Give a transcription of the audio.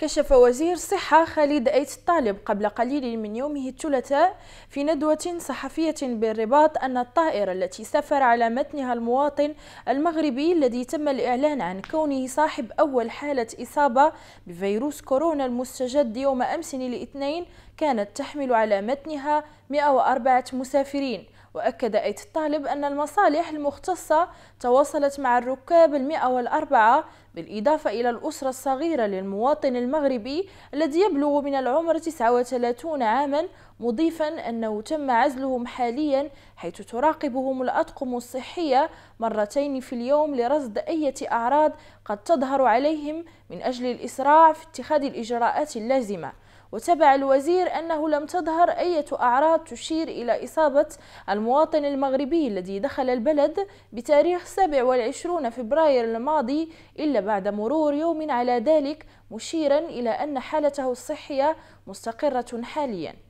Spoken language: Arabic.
كشف وزير الصحة خالد أيت الطالب قبل قليل من يومه الثلاثاء في ندوة صحفية بالرباط أن الطائرة التي سافر على متنها المواطن المغربي الذي تم الإعلان عن كونه صاحب أول حالة إصابة بفيروس كورونا المستجد يوم أمس الاثنين كانت تحمل على متنها 104 مسافرين وأكد أيت الطالب أن المصالح المختصة تواصلت مع الركاب المئة والأربعة بالإضافة إلى الأسرة الصغيرة للمواطن المغربي الذي يبلغ من العمر 39 عاما مضيفا أنه تم عزلهم حاليا حيث تراقبهم الأطقم الصحية مرتين في اليوم لرصد أي أعراض قد تظهر عليهم من أجل الإسراع في اتخاذ الإجراءات اللازمة وتبع الوزير أنه لم تظهر أي أعراض تشير إلى إصابة المواطن المغربي الذي دخل البلد بتاريخ 27 فبراير الماضي إلا بعد مرور يوم على ذلك مشيرا إلى أن حالته الصحية مستقرة حالياً